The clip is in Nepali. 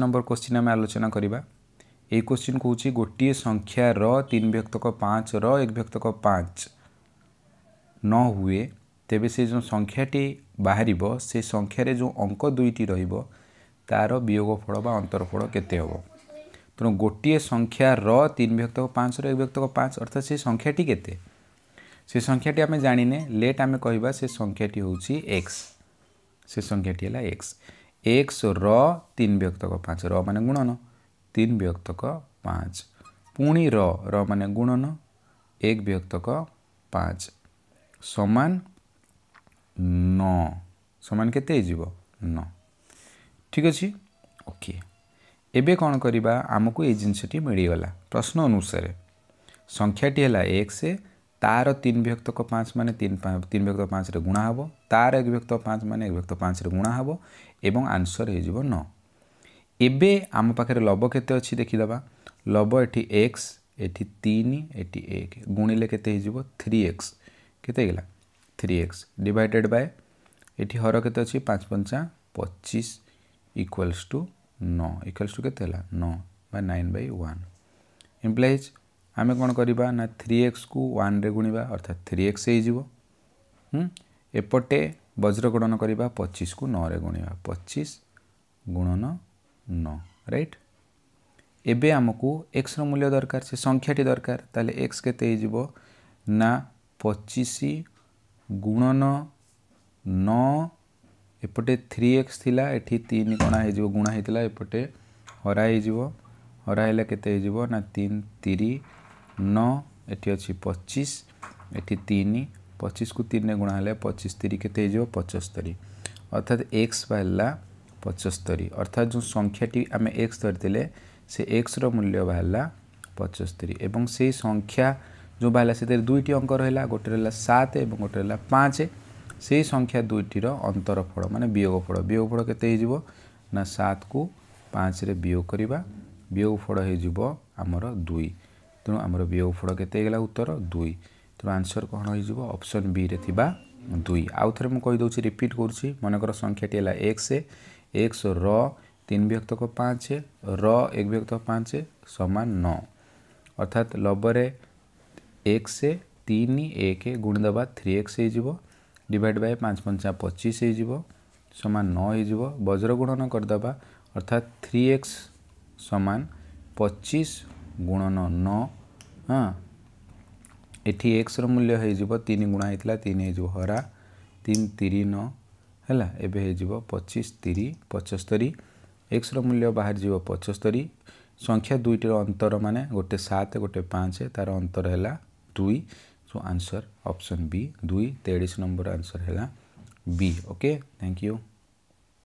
नम्बर क्वन क्वेश्चन आलोचनावश्चिन् गोटे संख्या र व्यक्तक पाँच र एक न पाँच तेज से जो संख्याटी से सङ्ख्या जो अंक दुईटी र विय फल अन्तरफल केते संख्या रन र तिन व्यक्त पाँच र एक व्यक्त पाँच से संख्याटी केते सङ्ख्याटे जाने लेट आमे क्या संख्याटी एक्स से सङ्ख्या एक्स ଏକ୍ସ ର ତିନି ବ୍ୟକ୍ତକ ପାଞ୍ଚ ର ମାନେ ଗୁଣନ ତିନି ବ୍ୟକ୍ତକ ପାଞ୍ଚ ପୁଣି ର ର ମାନେ ଗୁଣନ ଏକ ବ୍ୟକ୍ତକ ପାଞ୍ଚ ସମାନ ନ ସମାନ କେତେ ହେଇଯିବ ନ ଠିକ୍ ଅଛି ଓକେ ଏବେ କ'ଣ କରିବା ଆମକୁ ଏଇ ଜିନିଷଟି ମିଳିଗଲା ପ୍ରଶ୍ନ ଅନୁସାରେ ସଂଖ୍ୟାଟି ହେଲା ଏକ୍ସ ତାର ତିନି ବିଭକ୍ତକ ପାଞ୍ଚ ମାନେ ତିନି ତିନି ବିଭକ୍ତ ପାଞ୍ଚରେ ଗୁଣା ହେବ ତାର ଏକ ବିଭକ୍ତ ପାଞ୍ଚ ମାନେ ଏକ ବିଭକ୍ତ ପାଞ୍ଚରେ ଗୁଣା ହେବ ଏବଂ ଆନ୍ସର୍ ହେଇଯିବ ନଅ ଏବେ ଆମ ପାଖରେ ଲବ କେତେ ଅଛି ଦେଖିଦେବା ଲବ ଏଠି ଏକ୍ସ ଏଠି ତିନି ଏଠି ଏକ ଗୁଣିଲେ କେତେ ହେଇଯିବ ଥ୍ରୀ ଏକ୍ସ କେତେ ହେଇଗଲା ଥ୍ରୀ ଏକ୍ସ ଡିଭାଇଡେଡ଼୍ ବାଏ ଏଠି ହର କେତେ ଅଛି ପାଞ୍ଚ ପଞ୍ଚା ପଚିଶ ଇକ୍ୱାଲ୍ସ ଟୁ ନଅ ଇକ୍ୱାଲ୍ସ ଟୁ କେତେ ହେଲା ନଅ by nine by one implies आम कौन करवा थ्री एक्स को वन गुणवा अर्थात थ्री एक्स होपटे वज्रगणन करवा पचीस को नौ गुणवा पचीस गुणन न रईट एवं आमको एक्स रूल्य दरकार से संख्याटी दरकार तेल एक्स के ना पचिश गुणन न एपटे थ्री एक्स थी ये तीन कणा हो गुणा होपटे एपटे हरा हरा के तीन तीरी নও এটি অছি পঁচিশ এটি তিন পঁচিশকু তিনে গুণা হলে পঁচিশ তিরি কেতে হয়ে পঁচস্তরি অর্থাৎ এক্স বাহারা পঁচস্তরি অর্থাৎ যে সংখ্যাটি আমি এক্স ধরিলে সে এক্সর মূল্য বাহারা পঁচস্তরি এবং সেই সংখ্যা যে বাহারা সে দুইটি অঙ্ক রহলা গোটে রহলা সাত এবং গোটে রহলা পাঁচ সেই সংখ্যা দুইটির অন্তরফল মানে বিয়োগফল বিয়োগফল কেতে হয়ে যাব না সাতকু পাঁচরে বিয়োগ করা বিয়োগফল হয়ে যাব আমার দুই तेणु आमर वि फतर दुई तन्सर कहाँ अप्सन वि दुई रिपीट रिपिट गर्छ मनको संख्याटी होला एक्स एक्स र तिन भक्त पाँच र एक व्यक्त पाँच समान न अर्थात् लबरे एक्स तिन एक गुणदेवा three x has divide by पाँच पञ्चाय पच्चिस समान नै जो वज्र गुणन गरिदेवा अर्थात थ्री एक्स समान पच्चिस ગુણન ન હા ଏଠି ଏକ୍ସର ମୂଲ୍ୟ ହେଇଯିବ ତିନି ଗୁଣା ହେଇଥିଲା ତିନି ହେଇଯିବ ହରା ତିନି ତିରି ନଅ ହେଲା ଏବେ ହେଇଯିବ ପଚିଶ ତିରି ପଞ୍ଚସ୍ତରୀ ଏକ୍ସର ମୂଲ୍ୟ ବାହାରିଯିବ ପଞ୍ଚସ୍ତରୀ ସଂଖ୍ୟା ଦୁଇଟିର ଅନ୍ତର ମାନେ ଗୋଟେ ସାତ ଗୋଟେ ପାଞ୍ଚ ତାର ଅନ୍ତର ହେଲା ଦୁଇ ସୋ ଆନ୍ସର୍ ଅପସନ୍ ବି ଦୁଇ ତେଇଶ ନମ୍ବର ଆନ୍ସର୍ ହେଲା ବି ଓକେ ଥ୍ୟାଙ୍କ ୟୁ